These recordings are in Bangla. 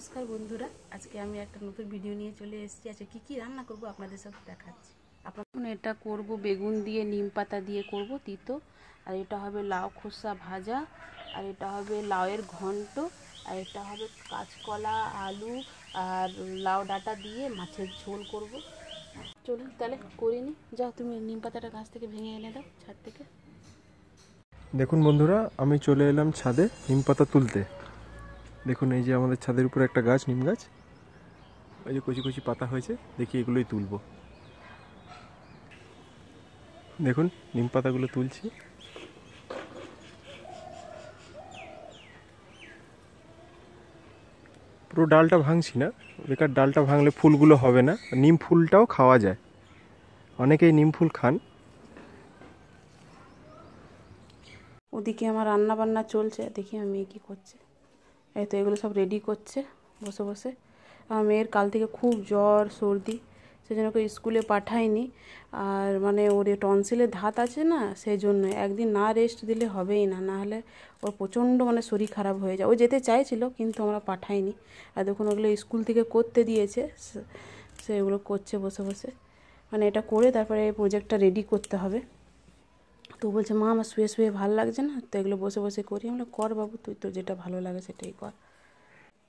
নমস্কার বন্ধুরা আজকে আমি একটা নতুন ভিডিও নিয়ে চলে এসেছি আজকে কী কী রান্না করব আপনাদের সাথে দেখাচ্ছি আপনার এটা করব বেগুন দিয়ে নিম পাতা দিয়ে করব তিতো আর এটা হবে লাউ খোসা ভাজা আর এটা হবে লাউয়ের ঘন্ট আর এটা হবে কাঁচকলা আলু আর লাউ ডাটা দিয়ে মাছের ঝোল করব চলুন তাহলে করিনি যাও তুমি নিম পাতাটা গাছ থেকে ভেঙে এনে দাও ছাদ থেকে দেখুন বন্ধুরা আমি চলে এলাম ছাদে নিম পাতা তুলতে দেখুন এই যে আমাদের ছাদের উপরে একটা গাছ নিম গাছ ওই যে কচি কচি পাতা হয়েছে দেখি এগুলোই তুলব দেখুন নিম পাতাগুলো তুলছি পুরো ডালটা ভাঙছি না বেকার ডালটা ভাঙলে ফুলগুলো হবে না নিম ফুলটাও খাওয়া যায় অনেকেই নিম ফুল খান ওদিকে আমার রান্না বান্না চলছে দেখি আমি কি করছে এই তো এগুলো সব রেডি করছে বসে বসে আমার মেয়ের কাল থেকে খুব জ্বর সর্দি সেজন্য ওকে স্কুলে পাঠায়নি আর মানে ওর টনসিলের ধাত আছে না সেই জন্য একদিন না রেস্ট দিলে হবেই না নাহলে ওর প্রচণ্ড মানে শরীর খারাপ হয়ে যায় ও যেতে চাইছিল কিন্তু আমরা পাঠাইনি আর দেখুন ওগুলো স্কুল থেকে করতে দিয়েছে সেগুলো করছে বসে বসে মানে এটা করে তারপরে এই প্রোজেক্টটা রেডি করতে হবে তো বলছে মা আমার শুয়ে শুয়ে ভালো লাগছে না তো এগুলো বসে বসে করি আমরা কর বাবু তুই তো যেটা ভালো লাগে সেটাই কর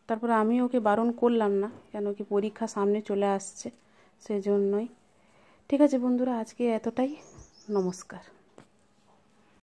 তারপরে আমি ওকে বারণ করলাম না কেন কি পরীক্ষা সামনে চলে আসছে সেই জন্যই ঠিক আছে বন্ধুরা আজকে এতটাই নমস্কার